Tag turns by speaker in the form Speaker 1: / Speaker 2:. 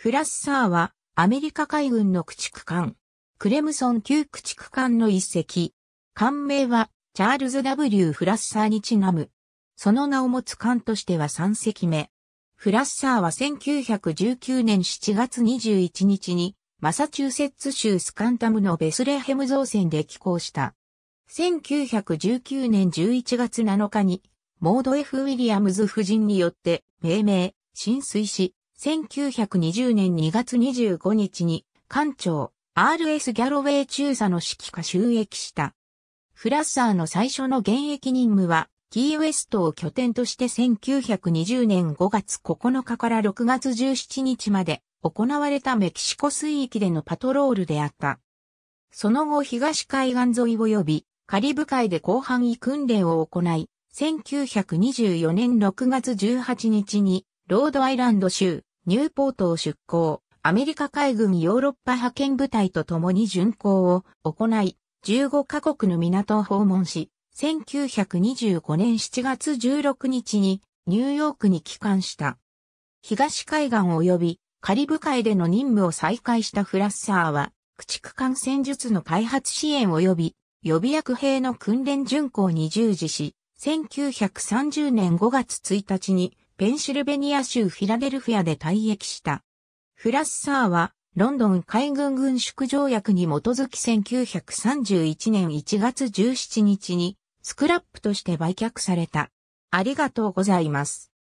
Speaker 1: フラ
Speaker 2: ッサーはアメリカ海軍の駆逐艦、クレムソン級駆逐艦の一隻。艦名はチャールズ W. フラッサーにちなむ。その名を持つ艦としては3隻目。フラッサーは1919年7月21日にマサチューセッツ州スカンタムのベスレヘム造船で寄港した。1919年11月7日にモード F. ウィリアムズ夫人によって命名、浸水し、1920年2月25日に、艦長、R.S. ギャロウェイ中佐の指揮下収益した。フラッサーの最初の現役任務は、キーウエストを拠点として1920年5月9日から6月17日まで行われたメキシコ水域でのパトロールであった。その後東海岸沿い及びカリブ海で広範囲訓練を行い、1924年6月18日にロードアイランド州ニューポートを出港、アメリカ海軍ヨーロッパ派遣部隊と共に巡航を行い、15カ国の港を訪問し、1925年7月16日にニューヨークに帰還した。東海岸及びカリブ海での任務を再開したフラッサーは、駆逐艦戦術の開発支援及び予備役兵の訓練巡航に従事し、1930年5月1日にペンシルベニア州フィラデルフィアで退役した。フラッサーは、ロンドン海軍軍縮条約に基づき1931年1月17日に、スクラップとして売却された。ありが
Speaker 1: とうございます。